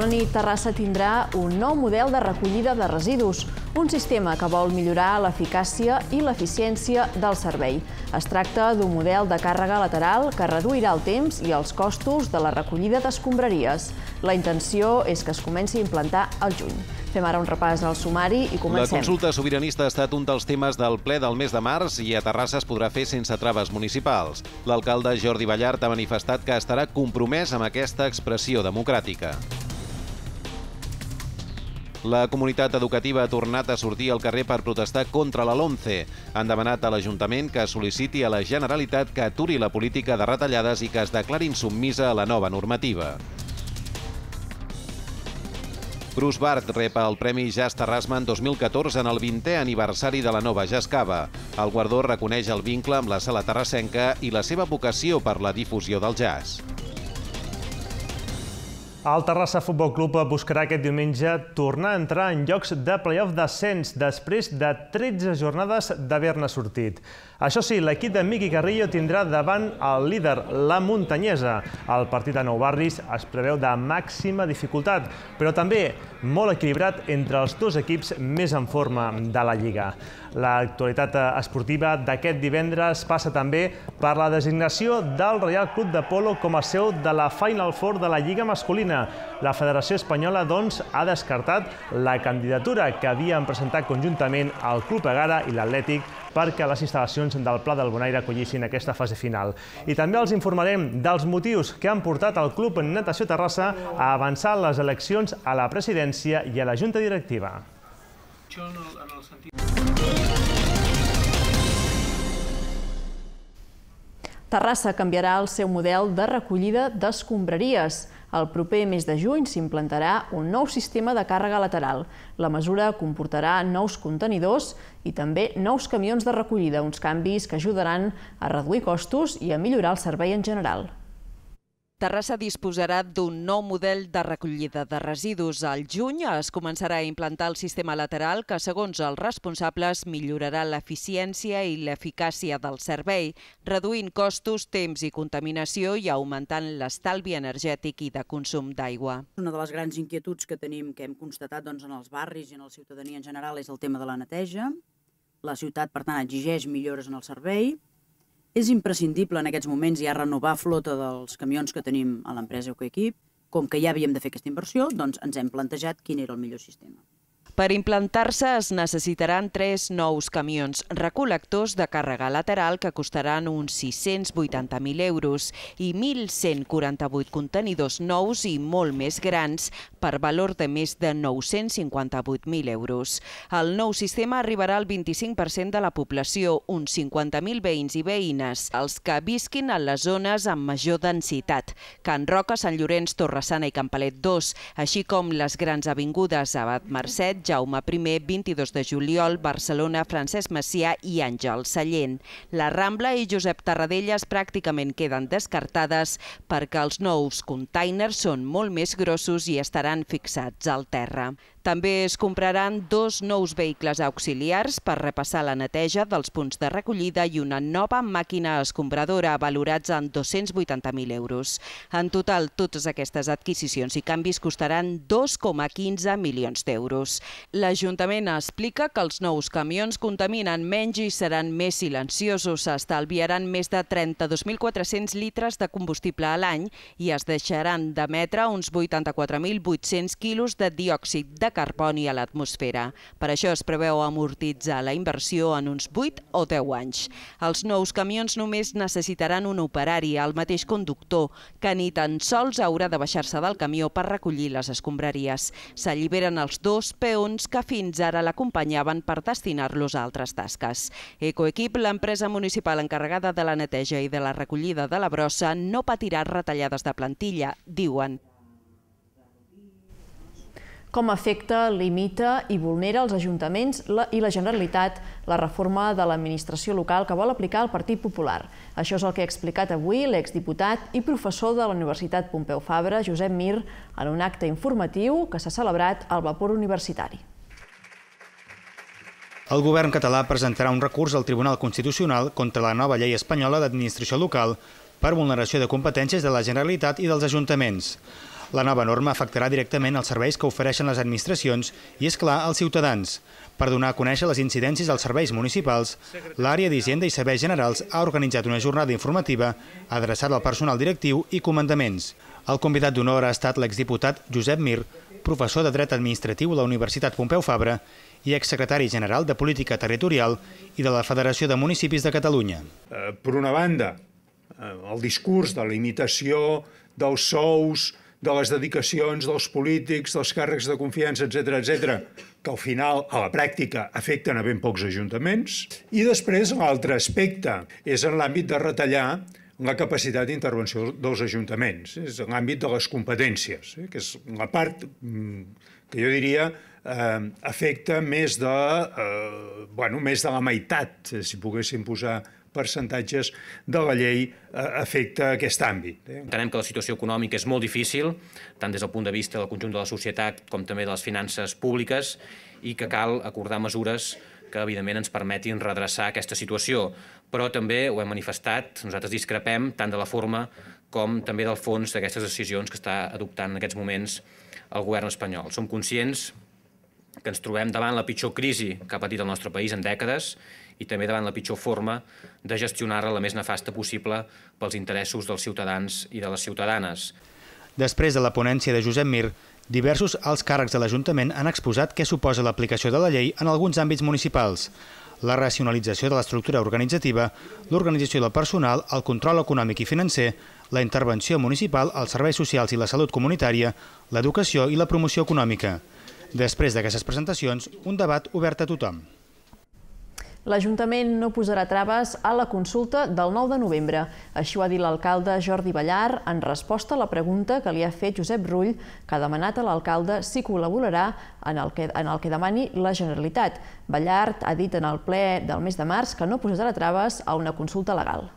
Colony, Terrassa tindrà un nou model de recollida de residus, un sistema que vol millorar l'eficàcia i l'eficiència del servei. Es tracta d'un model de càrrega lateral que reduirà el temps i els costos de la recollida d'escombraries. La intenció és que es comenci a implantar al juny. Fem ara un repàs al sumari i comencem. La consulta sobiranista ha estat un dels temes del ple del mes de març i a Terrassa es podrà fer sense traves municipals. L'alcalde Jordi Ballart ha manifestat que estarà compromès amb aquesta expressió democràtica. La comunitat educativa ha tornat a sortir al carrer per protestar contra la LOMCE. Han demanat a l'Ajuntament que sol·liciti a la Generalitat que aturi la política de retallades i que es declari insubmisa a la nova normativa. Bruce Bart rep el Premi Jazz Terrasman 2014 en el 20è aniversari de la nova Jazz El guardó reconeix el vincle amb la sala terrassenca i la seva vocació per la difusió del jazz. El Terrassa Futbol Club buscarà aquest diumenge tornar a entrar en llocs de playoff descens després de 13 jornades d'haver-ne sortit. Això sí, l'equip de Miqui Carrillo tindrà davant el líder, la Muntanyesa. El partit a Nou Barris es preveu de màxima dificultat, però també molt equilibrat entre els dos equips més en forma de la Lliga. L'actualitat eh, esportiva d'aquest divendres passa també per la designació del Real Club de Polo com a seu de la Final Four de la Lliga Masculina. La Federació Espanyola, doncs, ha descartat la candidatura que havien presentat conjuntament el Club Egara i l'Atlètic perquè les instal·lacions del Pla del Bonaire acollissin aquesta fase final. I també els informarem dels motius que han portat el Club Natació Terrassa a avançar les eleccions a la presidència i a la Junta Directiva. Això en el sentit Terrassa canviarà el seu model de recollida d'escombraries. El proper mes de juny s'implantarà un nou sistema de càrrega lateral. La mesura comportarà nous contenidors i també nous camions de recollida, uns canvis que ajudaran a reduir costos i a millorar el servei en general. Terrassa disposarà d'un nou model de recollida de residus. Al juny es començarà a implantar el sistema lateral que, segons els responsables, millorarà l'eficiència i l'eficàcia del servei, reduint costos, temps i contaminació i augmentant l'estalvi energètic i de consum d'aigua. Una de les grans inquietuds que tenim, que hem constatat doncs, en els barris i en la ciutadania en general, és el tema de la neteja. La ciutat, per tant, exigeix millores en el servei, és imprescindible en aquests moments ja renovar flota dels camions que tenim a l'empresa Ecoequip. Com que ja havíem de fer aquesta inversió, doncs ens hem plantejat quin era el millor sistema. Per implantar-se es necessitaran tres nous camions recol·lectors de càrrega lateral que costaran uns 680.000 euros i 1.148 contenidors nous i molt més grans per valor de més de 958.000 euros. El nou sistema arribarà al 25% de la població, uns 50.000 veïns i veïnes, els que visquin a les zones amb major densitat, Can Roca, Sant Llorenç, Torresana i Campalet 2, així com les grans avingudes Abat Mercet, Jaume I, 22 de juliol, Barcelona, Francesc Macià i Àngel Sallent. La Rambla i Josep Tarradellas pràcticament queden descartades perquè els nous containers són molt més grossos i estaran fixats al terra. També es compraran dos nous vehicles auxiliars per repassar la neteja dels punts de recollida i una nova màquina escombradora valorats en 280.000 euros. En total, totes aquestes adquisicions i canvis costaran 2,15 milions d'euros. L'Ajuntament explica que els nous camions contaminen menys i seran més silenciosos, S'estalviaran més de 32.400 litres de combustible a l'any i es deixaran d'emetre uns 84.800 quilos de diòxid de carboni a l'atmosfera. Per això es preveu amortitzar la inversió en uns 8 o 10 anys. Els nous camions només necessitaran un operari, el mateix conductor, que ni tan sols haurà de baixar-se del camió per recollir les escombraries. S'alliberen els dos peons que fins ara l'acompanyaven per destinar-los a altres tasques. Ecoequip, l'empresa municipal encarregada de la neteja i de la recollida de la brossa, no patirà retallades de plantilla, diuen com afecta, limita i vulnera els ajuntaments i la Generalitat la reforma de l'administració local que vol aplicar el Partit Popular. Això és el que ha explicat avui l'exdiputat i professor de la Universitat Pompeu Fabra, Josep Mir, en un acte informatiu que s'ha celebrat al Vapor Universitari. El govern català presentarà un recurs al Tribunal Constitucional contra la nova llei espanyola d'administració local per vulneració de competències de la Generalitat i dels ajuntaments. La nova norma afectarà directament els serveis que ofereixen les administracions i, és clar, als ciutadans. Per donar a conèixer les incidències als serveis municipals, l'àrea d'Hisenda i Serveis Generals ha organitzat una jornada informativa adreçada al personal directiu i comandaments. El convidat d'honor ha estat l'exdiputat Josep Mir, professor de Dret Administratiu a la Universitat Pompeu Fabra i exsecretari general de Política Territorial i de la Federació de Municipis de Catalunya. Eh, per una banda, eh, el discurs de limitació dels sous, de les dedicacions dels polítics, dels càrrecs de confiança, etc etc, que al final, a la pràctica, afecten a ben pocs ajuntaments. I després, l'altre aspecte és en l'àmbit de retallar la capacitat d'intervenció dels ajuntaments, és en l'àmbit de les competències, eh, que és la part mm, que jo diria eh, afecta més de, eh, bueno, més de la meitat, si poguéssim posar percentatges de la llei eh, afecta aquest àmbit. Eh? Entenem que la situació econòmica és molt difícil, tant des del punt de vista del conjunt de la societat com també de les finances públiques, i que cal acordar mesures que, evidentment, ens permetin redreçar aquesta situació. Però també ho hem manifestat, nosaltres discrepem tant de la forma com també del fons d'aquestes decisions que està adoptant en aquests moments el govern espanyol. Som conscients que ens trobem davant la pitjor crisi que ha patit el nostre país en dècades i també davant la pitjor forma de gestionar-la la més nefasta possible pels interessos dels ciutadans i de les ciutadanes. Després de la ponència de Josep Mir, diversos alts càrrecs de l'Ajuntament han exposat què suposa l'aplicació de la llei en alguns àmbits municipals la racionalització de l'estructura organitzativa, l'organització del personal, el control econòmic i financer, la intervenció municipal, els serveis socials i la salut comunitària, l'educació i la promoció econòmica. Després d'aquestes presentacions, un debat obert a tothom. L'Ajuntament no posarà traves a la consulta del 9 de novembre. Així ho ha dit l'alcalde Jordi Ballar en resposta a la pregunta que li ha fet Josep Rull, que ha demanat a l'alcalde si col·laborarà en el, que, en el que demani la Generalitat. Ballar ha dit en el ple del mes de març que no posarà traves a una consulta legal.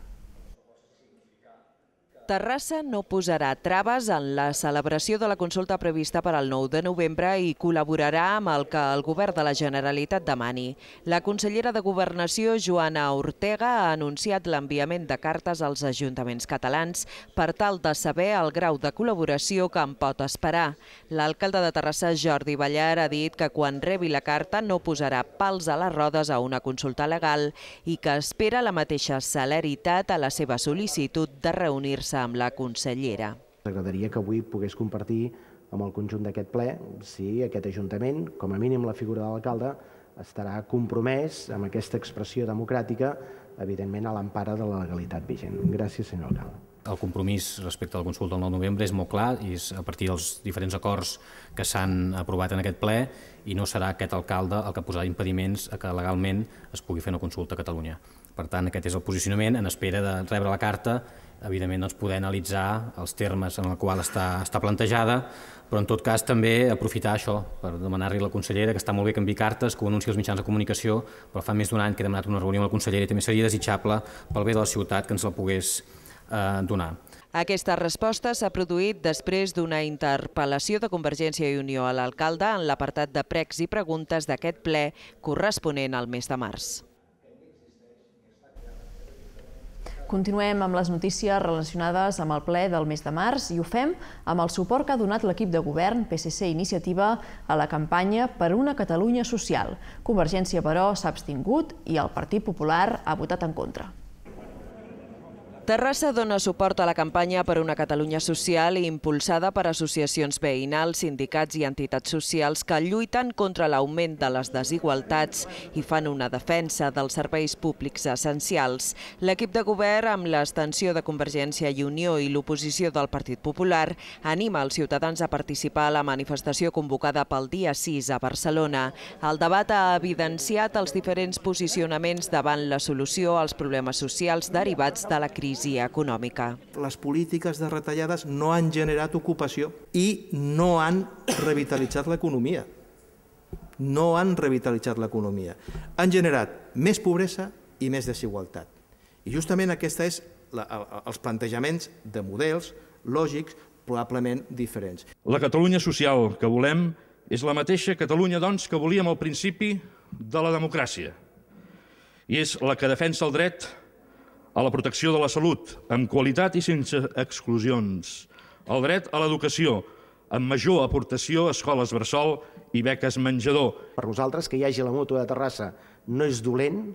Terrassa no posarà traves en la celebració de la consulta prevista per al 9 de novembre i col·laborarà amb el que el govern de la Generalitat demani. La consellera de Governació, Joana Ortega, ha anunciat l'enviament de cartes als ajuntaments catalans per tal de saber el grau de col·laboració que en pot esperar. L'alcalde de Terrassa, Jordi Ballar, ha dit que quan rebi la carta no posarà pals a les rodes a una consulta legal i que espera la mateixa celeritat a la seva sol·licitud de reunir-se conversa amb la consellera. Ens agradaria que avui pogués compartir amb el conjunt d'aquest ple si aquest Ajuntament, com a mínim la figura de l'alcalde, estarà compromès amb aquesta expressió democràtica, evidentment a l'empara de la legalitat vigent. Gràcies, senyor alcalde. El compromís respecte a la consulta del 9 de novembre és molt clar i és a partir dels diferents acords que s'han aprovat en aquest ple i no serà aquest alcalde el que posarà impediments a que legalment es pugui fer una consulta a Catalunya. Per tant, aquest és el posicionament en espera de rebre la carta evidentment doncs, poder analitzar els termes en el qual està, està plantejada, però en tot cas també aprofitar això per demanar-li a la consellera, que està molt bé que enviï cartes, que ho anunciï als mitjans de comunicació, però fa més d'un any que he demanat una reunió amb la consellera i també seria desitjable pel bé de la ciutat que ens la pogués eh, donar. Aquesta resposta s'ha produït després d'una interpel·lació de Convergència i Unió a l'alcalde en l'apartat de pregs i preguntes d'aquest ple corresponent al mes de març. Continuem amb les notícies relacionades amb el ple del mes de març i ho fem amb el suport que ha donat l'equip de govern PSC Iniciativa a la campanya per una Catalunya social. Convergència, però, s'ha abstingut i el Partit Popular ha votat en contra. Terrassa dona suport a la campanya per una Catalunya social i impulsada per associacions veïnals, sindicats i entitats socials que lluiten contra l'augment de les desigualtats i fan una defensa dels serveis públics essencials. L'equip de govern, amb l'extensió de Convergència i Unió i l'oposició del Partit Popular, anima els ciutadans a participar a la manifestació convocada pel dia 6 a Barcelona. El debat ha evidenciat els diferents posicionaments davant la solució als problemes socials derivats de la crisi crisi econòmica. Les polítiques de retallades no han generat ocupació i no han revitalitzat l'economia. No han revitalitzat l'economia. Han generat més pobresa i més desigualtat. I justament aquesta és la, els plantejaments de models lògics probablement diferents. La Catalunya social que volem és la mateixa Catalunya, doncs, que volíem al principi de la democràcia. I és la que defensa el dret a la protecció de la salut, amb qualitat i sense exclusions, el dret a l'educació, amb major aportació a escoles bressol i beques menjador. Per nosaltres, que hi hagi la moto de Terrassa no és dolent,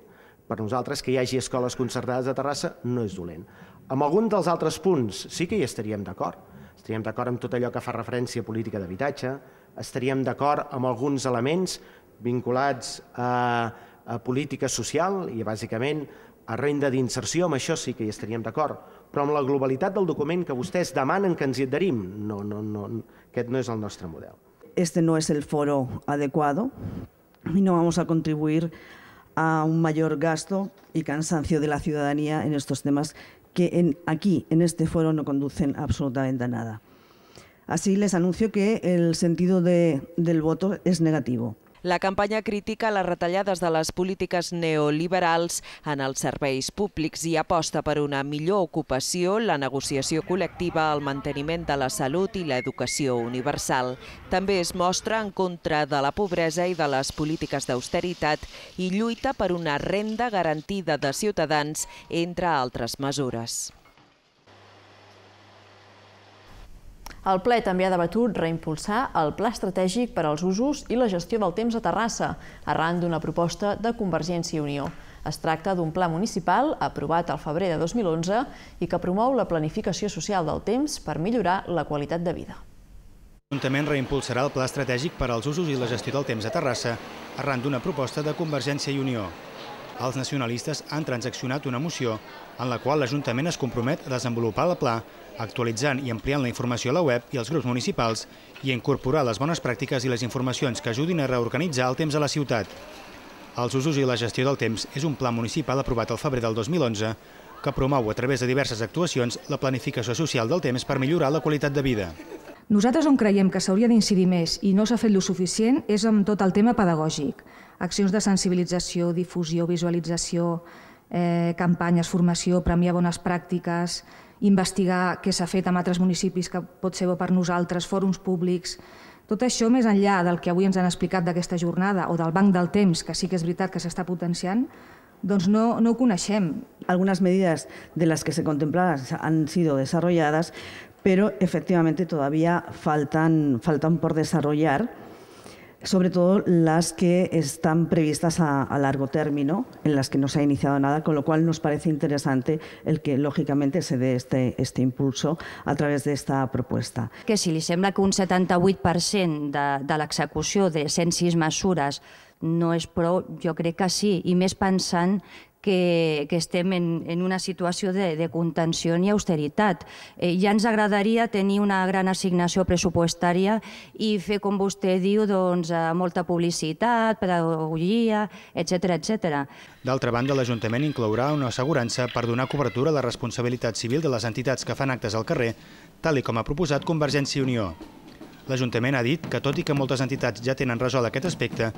per nosaltres que hi hagi escoles concertades de Terrassa no és dolent. Amb algun dels altres punts sí que hi estaríem d'acord. Estaríem d'acord amb tot allò que fa referència a política d'habitatge, estaríem d'acord amb alguns elements vinculats a, a política social i, bàsicament, a renda d'inserció, amb això sí que hi estaríem d'acord, però amb la globalitat del document que vostès demanen que ens hi adherim, no, no, no, aquest no és el nostre model. Este no es el foro adequado i no vamos a contribuir a un major gasto i cansancio de la ciutadania en estos temes que en, aquí, en este foro, no conducen absolutament a nada. Así les anuncio que el sentido de, del voto es negativo. La campanya critica les retallades de les polítiques neoliberals en els serveis públics i aposta per una millor ocupació, la negociació col·lectiva, el manteniment de la salut i l'educació universal. També es mostra en contra de la pobresa i de les polítiques d'austeritat i lluita per una renda garantida de ciutadans, entre altres mesures. El ple també ha debatut reimpulsar el pla estratègic per als usos i la gestió del temps a Terrassa, arran d'una proposta de Convergència i Unió. Es tracta d'un pla municipal aprovat al febrer de 2011 i que promou la planificació social del temps per millorar la qualitat de vida. L'Ajuntament reimpulsarà el pla estratègic per als usos i la gestió del temps a Terrassa arran d'una proposta de Convergència i Unió els nacionalistes han transaccionat una moció en la qual l'Ajuntament es compromet a desenvolupar el pla, actualitzant i ampliant la informació a la web i als grups municipals i a incorporar les bones pràctiques i les informacions que ajudin a reorganitzar el temps a la ciutat. Els usos i la gestió del temps és un pla municipal aprovat al febrer del 2011 que promou a través de diverses actuacions la planificació social del temps per millorar la qualitat de vida. Nosaltres on creiem que s'hauria d'incidir més i no s'ha fet lo suficient és amb tot el tema pedagògic accions de sensibilització, difusió, visualització, eh, campanyes, formació, premiar bones pràctiques, investigar què s'ha fet en altres municipis que pot ser bo per nosaltres, fòrums públics... Tot això, més enllà del que avui ens han explicat d'aquesta jornada o del banc del temps, que sí que és veritat que s'està potenciant, doncs no, no ho coneixem. Algunes mesures de les que se contemplaban han sido desarrolladas, però efectivament todavía faltan, faltan por desarrollar. sobre todo las que están previstas a, largo término, en las que no se ha iniciado nada, con lo cual nos parece interesante el que, lógicamente se dé este, este impulso a través de esta propuesta. Que si le sembra que un 78% de, la l'execució de 106 mesures no es pro, yo creo que sí, y més pensant que, que estem en, en una situació de, de contenció i austeritat. Eh, ja ens agradaria tenir una gran assignació pressupostària i fer, com vostè diu, doncs, eh, molta publicitat, pedagogia, etc etc. D'altra banda, l'Ajuntament inclourà una assegurança per donar cobertura a la responsabilitat civil de les entitats que fan actes al carrer, tal i com ha proposat Convergència i Unió. L'Ajuntament ha dit que, tot i que moltes entitats ja tenen resolt aquest aspecte,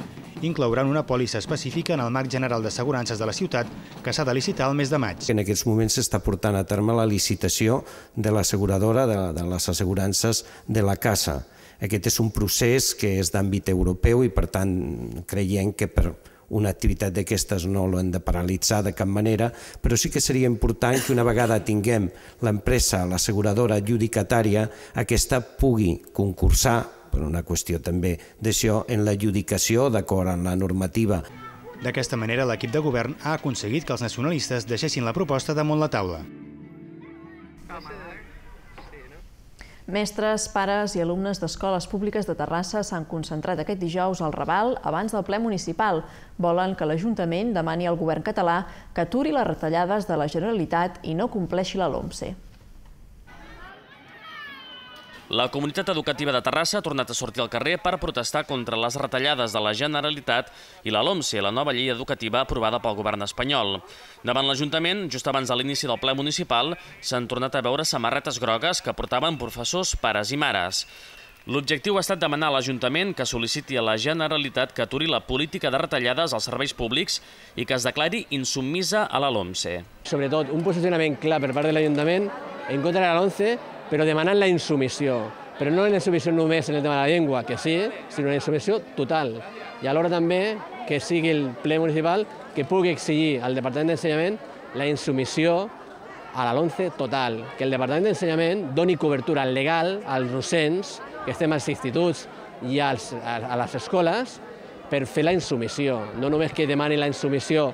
inclouran una pòlissa específica en el marc general d'assegurances de la ciutat que s'ha de licitar el mes de maig. En aquests moments s'està portant a terme la licitació de l'asseguradora de, de les assegurances de la casa. Aquest és un procés que és d'àmbit europeu i, per tant, creiem que per, una activitat d'aquestes no l'hem de paralitzar de cap manera, però sí que seria important que una vegada tinguem l'empresa, l'asseguradora adjudicatària, aquesta pugui concursar, per una qüestió també d'això, en l'adjudicació d'acord amb la normativa. D'aquesta manera, l'equip de govern ha aconseguit que els nacionalistes deixessin la proposta damunt la taula. Home. Mestres, pares i alumnes d'escoles públiques de Terrassa s'han concentrat aquest dijous al Raval abans del ple municipal. Volen que l'Ajuntament demani al govern català que aturi les retallades de la Generalitat i no compleixi la LOMCE. La comunitat educativa de Terrassa ha tornat a sortir al carrer per protestar contra les retallades de la Generalitat i la LOMCE, la nova llei educativa aprovada pel govern espanyol. Davant l'Ajuntament, just abans de l'inici del ple municipal, s'han tornat a veure samarretes grogues que portaven professors, pares i mares. L'objectiu ha estat demanar a l'Ajuntament que sol·liciti a la Generalitat que aturi la política de retallades als serveis públics i que es declari insubmisa a la LOMCE. Sobretot, un posicionament clar per part de l'Ajuntament en contra de la LOMCE però demanant la insumissió. Però no la insumissió només en el tema de la llengua, que sí, sinó la insumissió total. I alhora també que sigui el ple municipal que pugui exigir al Departament d'Ensenyament la insumissió a la LONCE total, que el Departament d'Ensenyament doni cobertura legal als docents que estem als instituts i als, a, a les escoles per fer la insumissió, no només que demani la insumissió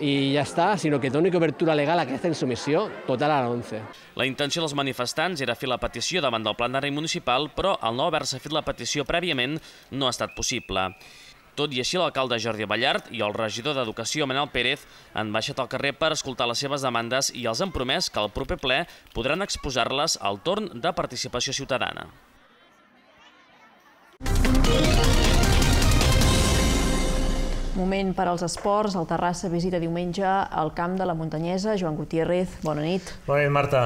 i ja està, sinó que doni cobertura legal a aquesta insubmissió total a la La intenció dels manifestants era fer la petició davant del plenari municipal, però al no haver-se fet la petició prèviament no ha estat possible. Tot i així, l'alcalde Jordi Ballart i el regidor d'Educació, Manel Pérez, han baixat al carrer per escoltar les seves demandes i els han promès que al proper ple podran exposar-les al torn de participació ciutadana. Moment per als esports. El Terrassa visita diumenge al camp de la Muntanyesa. Joan Gutiérrez, bona nit. Bona nit, Marta.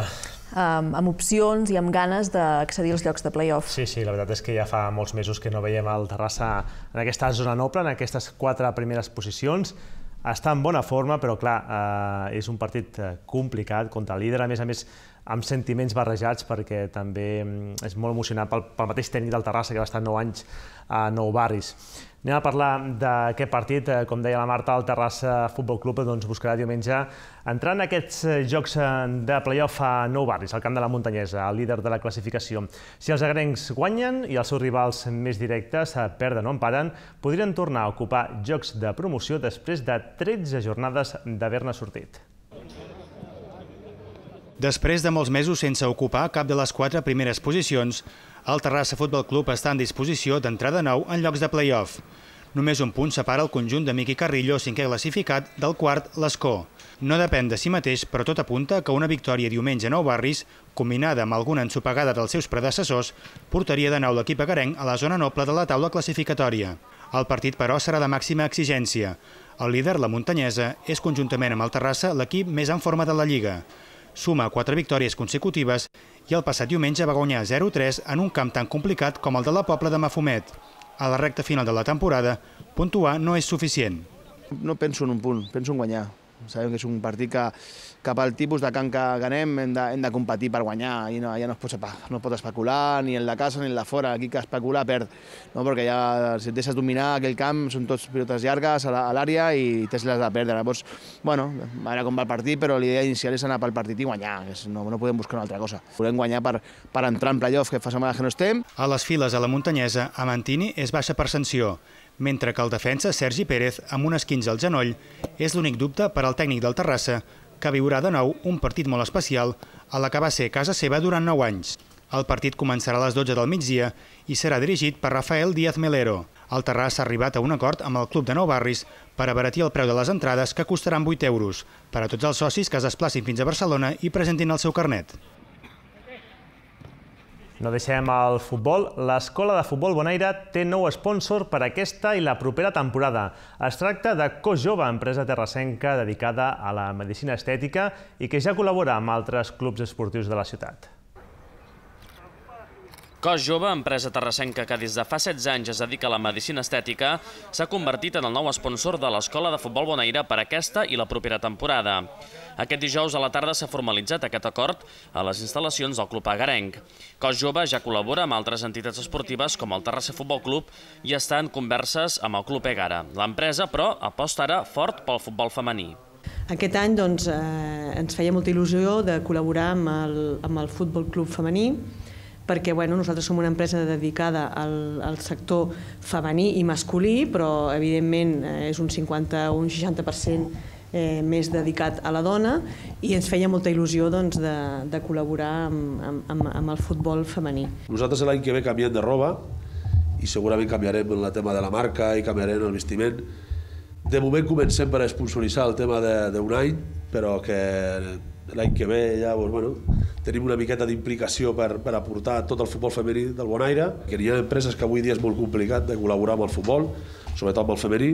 Um, amb opcions i amb ganes d'accedir als llocs de play-off. Sí, sí, la veritat és que ja fa molts mesos que no veiem el Terrassa en aquesta zona noble, en aquestes quatre primeres posicions. Està en bona forma, però clar, eh, és un partit eh, complicat contra el líder. A més a més, amb sentiments barrejats perquè també mm, és molt emocionant pel, pel mateix tècnic del Terrassa que va estar 9 anys a Nou Barris. Anem a parlar d'aquest partit. Eh, com deia la Marta, el Terrassa Futbol Club eh, doncs, buscarà diumenge entrar en aquests eh, jocs de playoff a Nou Barris, al camp de la Muntanyesa, el líder de la classificació. Si els agrencs guanyen i els seus rivals més directes perden o empaten, podrien tornar a ocupar jocs de promoció després de 13 jornades d'haver-ne sortit. Després de molts mesos sense ocupar cap de les quatre primeres posicions, el Terrassa Futbol Club està en disposició d'entrar de nou en llocs de play-off. Només un punt separa el conjunt de Miqui Carrillo, cinquè classificat, del quart, l'Escó. No depèn de si mateix, però tot apunta que una victòria diumenge a Nou Barris, combinada amb alguna ensopegada dels seus predecessors, portaria de nou l'equip agarenc a la zona noble de la taula classificatòria. El partit, però, serà de màxima exigència. El líder, la muntanyesa, és conjuntament amb el Terrassa l'equip més en forma de la Lliga suma quatre victòries consecutives i el passat diumenge va guanyar 0-3 en un camp tan complicat com el de la Pobla de Mafumet. A la recta final de la temporada, puntuar no és suficient. No penso en un punt, penso en guanyar. Sabem que és un partit que, que pel tipus de camp que ganem hem de, hem de competir per guanyar i no, ja no es, pot, no es pot especular ni en la casa ni en la fora. Aquí que especula perd, no? perquè ja si et deixes dominar aquell camp són tots pilotes llargues a l'àrea i tens les de perdre. Llavors, bueno, ara com va el partit, però l'idea inicial és anar pel partit i guanyar. No, no podem buscar una altra cosa. Volem guanyar per, per entrar en playoff, que fa setmanes que no estem. A les files a la muntanyesa, Amantini és baixa per sanció mentre que el defensa, Sergi Pérez, amb un esquins al genoll, és l'únic dubte per al tècnic del Terrassa, que viurà de nou un partit molt especial a la que va ser casa seva durant 9 anys. El partit començarà a les 12 del migdia i serà dirigit per Rafael Díaz Melero. El Terrassa ha arribat a un acord amb el Club de Nou Barris per abaratir el preu de les entrades que costaran 8 euros per a tots els socis que es desplacin fins a Barcelona i presentin el seu carnet. No deixem el futbol. L'Escola de Futbol Bonaire té nou sponsor per aquesta i la propera temporada. Es tracta de Cojova, empresa terrassenca dedicada a la medicina estètica i que ja col·labora amb altres clubs esportius de la ciutat. Cos Jove, empresa terrassenca que des de fa 16 anys es dedica a la medicina estètica, s'ha convertit en el nou sponsor de l'Escola de Futbol Bonaire per aquesta i la propera temporada. Aquest dijous a la tarda s'ha formalitzat aquest acord a les instal·lacions del Club Agarenc. Cos Jove ja col·labora amb altres entitats esportives com el Terrassa Futbol Club i està en converses amb el Club Egara. L'empresa, però, aposta ara fort pel futbol femení. Aquest any doncs, eh, ens feia molta il·lusió de col·laborar amb el, amb el Futbol Club Femení, perquè bueno, nosaltres som una empresa dedicada al, al sector femení i masculí, però evidentment eh, és un 50 o un 60% eh, més dedicat a la dona i ens feia molta il·lusió doncs, de, de col·laborar amb, amb, amb el futbol femení. Nosaltres l'any que ve canviem de roba i segurament canviarem el tema de la marca i canviarem el vestiment. De moment comencem per esponsoritzar el tema d'un any, però que l'any que ve ja doncs, bueno, tenim una miqueta d'implicació per, per aportar tot el futbol femení del Bonaire, que hi ha empreses que avui dia és molt complicat de col·laborar amb el futbol, sobretot amb el femení.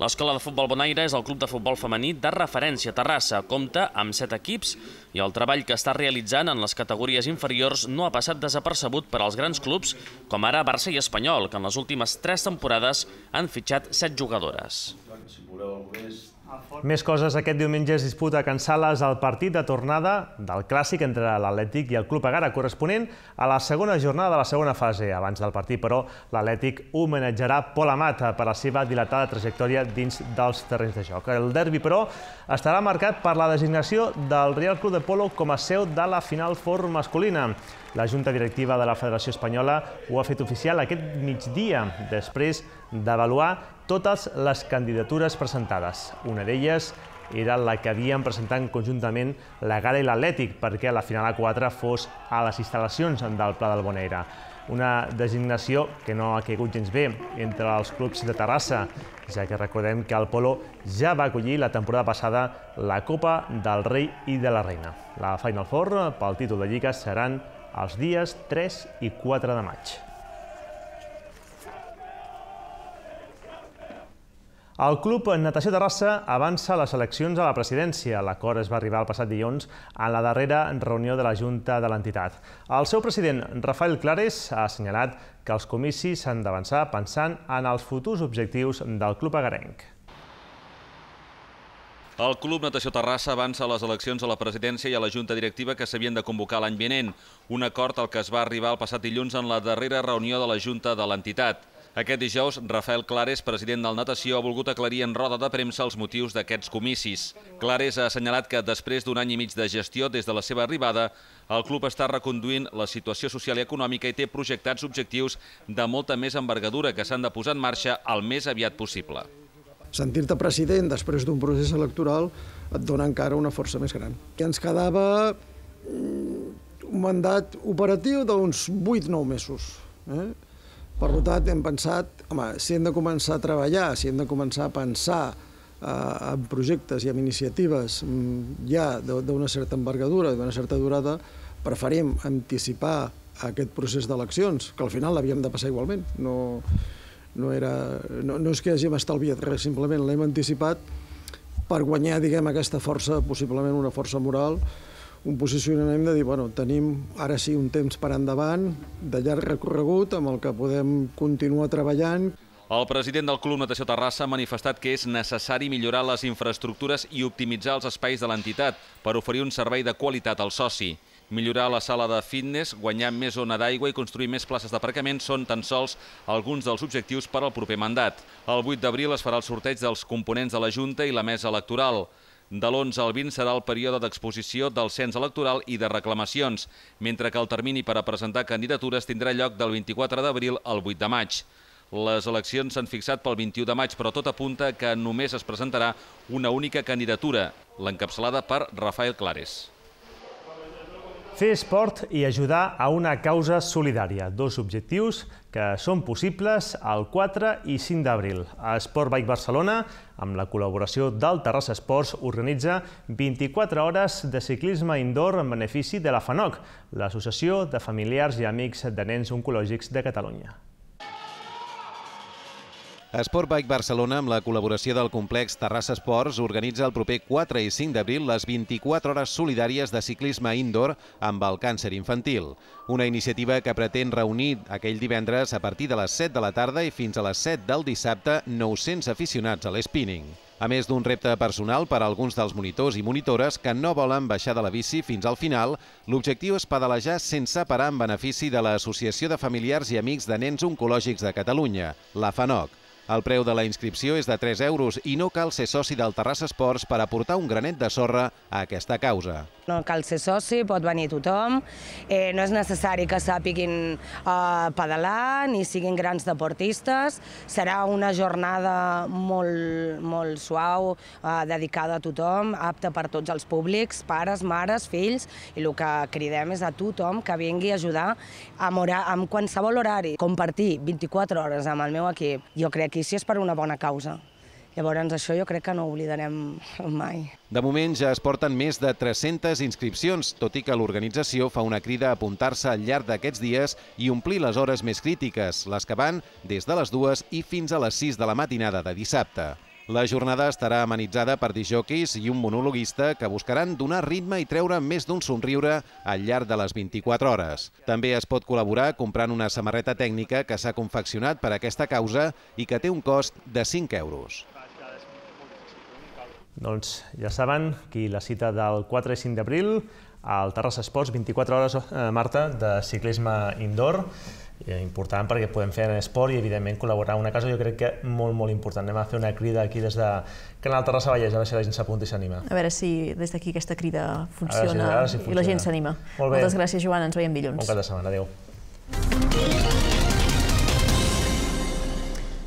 L'escola de futbol Bonaire és el club de futbol femení de referència a Terrassa, compta amb set equips i el treball que està realitzant en les categories inferiors no ha passat desapercebut per als grans clubs, com ara Barça i Espanyol, que en les últimes tres temporades han fitxat set jugadores. Si voleu, més coses, aquest diumenge es disputa a Can Sales el partit de tornada del clàssic entre l'Atlètic i el Club Agara, corresponent a la segona jornada de la segona fase. Abans del partit, però, l'Atlètic homenatjarà Pol Amat per la seva dilatada trajectòria dins dels terrenys de joc. El derbi, però, estarà marcat per la designació del Real Club de Polo com a seu de la final for masculina. La Junta Directiva de la Federació Espanyola ho ha fet oficial aquest migdia, després d'avaluar totes les candidatures presentades. Una d'elles era la que havien presentat conjuntament la Gala i l'Atlètic perquè la final A4 fos a les instal·lacions del Pla del Bonaire. Una designació que no ha caigut gens bé entre els clubs de Terrassa, ja que recordem que el Polo ja va acollir la temporada passada la Copa del Rei i de la Reina. La Final Four pel títol de Lliga seran els dies 3 i 4 de maig. El Club Natació Terrassa avança les eleccions a la presidència. L'acord es va arribar el passat dilluns en la darrera reunió de la Junta de l'entitat. El seu president, Rafael Clares, ha assenyalat que els comicis s'han d'avançar pensant en els futurs objectius del Club Agarenc. El Club Natació Terrassa avança les eleccions a la presidència i a la Junta Directiva que s'havien de convocar l'any vinent, un acord al que es va arribar el passat dilluns en la darrera reunió de la Junta de l'entitat. Aquest dijous, Rafael Clares, president del Natació, ha volgut aclarir en roda de premsa els motius d'aquests comicis. Clares ha assenyalat que després d'un any i mig de gestió des de la seva arribada, el club està reconduint la situació social i econòmica i té projectats objectius de molta més envergadura que s'han de posar en marxa el més aviat possible sentir-te president després d'un procés electoral et dona encara una força més gran. I ens quedava mm, un mandat operatiu d'uns 8-9 mesos. Eh? Per tant, hem pensat, home, si hem de començar a treballar, si hem de començar a pensar eh, en projectes i en iniciatives mm, ja d'una certa envergadura, d'una certa durada, preferim anticipar aquest procés d'eleccions, que al final l'havíem de passar igualment. No, no, era, no, no és que hàgim estalviat res, simplement l'hem anticipat per guanyar, diguem, aquesta força, possiblement una força moral, un posicionament de dir, bueno, tenim ara sí un temps per endavant, de llarg recorregut, amb el que podem continuar treballant. El president del Club Natació Terrassa ha manifestat que és necessari millorar les infraestructures i optimitzar els espais de l'entitat per oferir un servei de qualitat al soci. Millorar la sala de fitness, guanyar més zona d'aigua i construir més places d'aparcament són tan sols alguns dels objectius per al proper mandat. El 8 d'abril es farà el sorteig dels components de la Junta i la Mesa Electoral. De l'11 al 20 serà el període d'exposició del cens electoral i de reclamacions, mentre que el termini per a presentar candidatures tindrà lloc del 24 d'abril al 8 de maig. Les eleccions s'han fixat pel 21 de maig, però tot apunta que només es presentarà una única candidatura, l'encapçalada per Rafael Clares. Fer esport i ajudar a una causa solidària, dos objectius que són possibles el 4 i 5 d'abril. Esport Bike Barcelona, amb la col·laboració del Terrassa Esports, organitza 24 hores de ciclisme indoor en benefici de la FANOC, l'Associació de Familiars i Amics de Nens Oncològics de Catalunya. Esport Bike Barcelona, amb la col·laboració del complex Terrassa Esports, organitza el proper 4 i 5 d'abril les 24 hores solidàries de ciclisme indoor amb el càncer infantil. Una iniciativa que pretén reunir aquell divendres a partir de les 7 de la tarda i fins a les 7 del dissabte 900 aficionats a l'espinning. A més d'un repte personal per a alguns dels monitors i monitores que no volen baixar de la bici fins al final, l'objectiu és pedalejar sense parar en benefici de l'Associació de Familiars i Amics de Nens Oncològics de Catalunya, la FANOC. El preu de la inscripció és de 3 euros i no cal ser soci del Terrassa Esports per aportar un granet de sorra a aquesta causa. No cal ser soci, pot venir tothom, eh, no és necessari que sàpiguin eh, pedalar ni siguin grans deportistes, serà una jornada molt, molt suau, eh, dedicada a tothom, apta per tots els públics, pares, mares, fills, i el que cridem és a tothom que vingui a ajudar amb, hora, amb qualsevol horari. Compartir 24 hores amb el meu equip, jo crec que justícia és per una bona causa. Llavors, això jo crec que no ho oblidarem mai. De moment ja es porten més de 300 inscripcions, tot i que l'organització fa una crida a apuntar-se al llarg d'aquests dies i omplir les hores més crítiques, les que van des de les dues i fins a les 6 de la matinada de dissabte. La jornada estarà amenitzada per disjoquis i un monologuista que buscaran donar ritme i treure més d'un somriure al llarg de les 24 hores. També es pot col·laborar comprant una samarreta tècnica que s'ha confeccionat per aquesta causa i que té un cost de 5 euros. Doncs ja saben, que la cita del 4 i 5 d'abril al Terrassa Esports, 24 hores, eh, Marta, de ciclisme indoor. Eh, important perquè podem fer en esport i evidentment col·laborar en una casa jo crec que molt molt important. Anem a fer una crida aquí des de Canal Terrassa Vallès, a veure si la gent s'apunta i s'anima. A veure si des d'aquí aquesta crida funciona, funciona i la gent s'anima. Moltes gràcies Joan, ens veiem dilluns. Bon cap de setmana, adeu.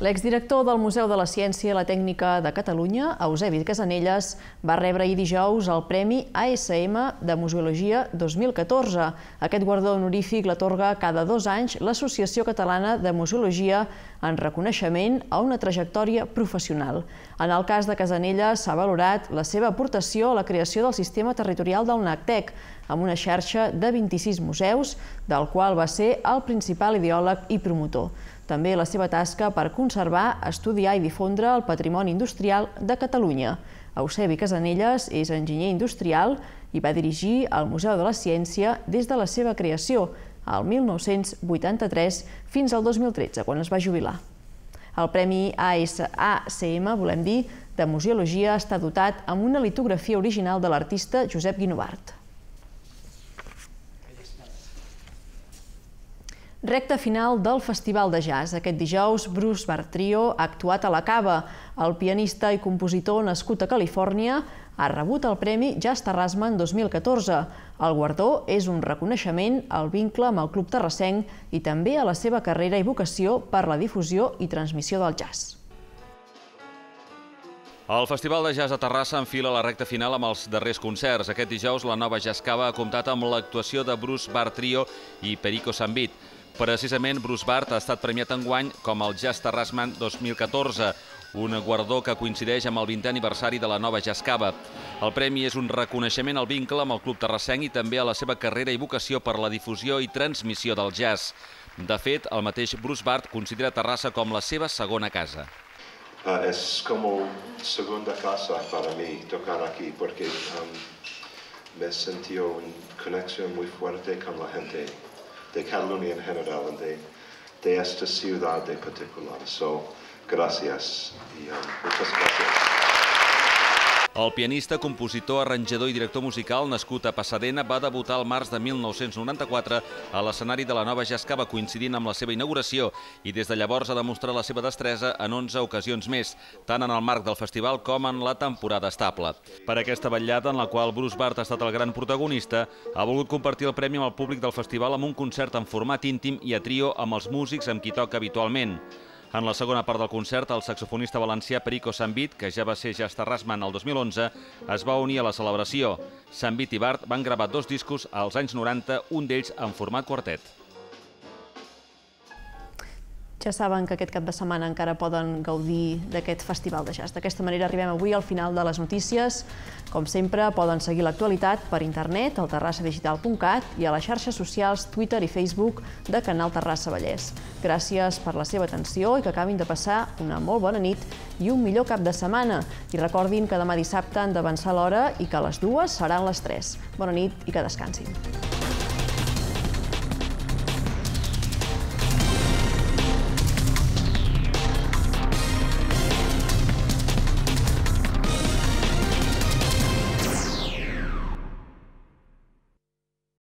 L'exdirector del Museu de la Ciència i la Tècnica de Catalunya, Eusebi Casanelles, va rebre ahir dijous el Premi ASM de Museologia 2014. Aquest guardó honorífic l'atorga cada dos anys l'Associació Catalana de Museologia en reconeixement a una trajectòria professional. En el cas de Casanelles s'ha valorat la seva aportació a la creació del sistema territorial del NACTEC, amb una xarxa de 26 museus, del qual va ser el principal ideòleg i promotor. També la seva tasca per conservar, estudiar i difondre el patrimoni industrial de Catalunya. Eusebi Casanelles és enginyer industrial i va dirigir el Museu de la Ciència des de la seva creació, al 1983 fins al 2013, quan es va jubilar. El Premi ASACM, volem dir, de Museologia està dotat amb una litografia original de l'artista Josep Guinovart. Recta final del Festival de Jazz. Aquest dijous, Bruce Bartrio ha actuat a la Cava. El pianista i compositor nascut a Califòrnia ha rebut el Premi Jazz Terrasma en 2014. El guardó és un reconeixement al vincle amb el Club Terrassenc i també a la seva carrera i vocació per la difusió i transmissió del jazz. El Festival de Jazz a Terrassa enfila la recta final amb els darrers concerts. Aquest dijous, la nova Jazz Cava ha comptat amb l'actuació de Bruce Bartrio i Perico Sambit. Precisament, Bruce Bart ha estat premiat en guany com el Jazz Terrasman 2014, un guardó que coincideix amb el 20è aniversari de la nova Jazz Cava. El premi és un reconeixement al vincle amb el Club Terrassenc i també a la seva carrera i vocació per la difusió i transmissió del jazz. De fet, el mateix Bruce Bart considera Terrassa com la seva segona casa. Uh, com una segona casa per a mi tocar aquí perquè um, me una connexió molt forta amb la gent de Catalunya en general, and de, de esta ciudad de particular. So, gracias y um, muchas gracias. El pianista, compositor, arranjador i director musical nascut a Pasadena va debutar el març de 1994 a l'escenari de la nova Jazz coincidint amb la seva inauguració i des de llavors ha demostrat la seva destresa en 11 ocasions més, tant en el marc del festival com en la temporada estable. Per aquesta vetllada, en la qual Bruce Bart ha estat el gran protagonista, ha volgut compartir el premi amb el públic del festival amb un concert en format íntim i a trio amb els músics amb qui toca habitualment. En la segona part del concert, el saxofonista valencià Perico Sambit, que ja va ser Jasta Rasman el 2011, es va unir a la celebració. Sambit i Bart van gravar dos discos als anys 90, un d'ells en format quartet. Ja saben que aquest cap de setmana encara poden gaudir d'aquest festival de jazz. D'aquesta manera arribem avui al final de les notícies. Com sempre, poden seguir l'actualitat per internet al terrassadigital.cat i a les xarxes socials Twitter i Facebook de Canal Terrassa Vallès. Gràcies per la seva atenció i que acabin de passar una molt bona nit i un millor cap de setmana. I recordin que demà dissabte han d'avançar l'hora i que a les dues seran les 3. Bona nit i que descansin.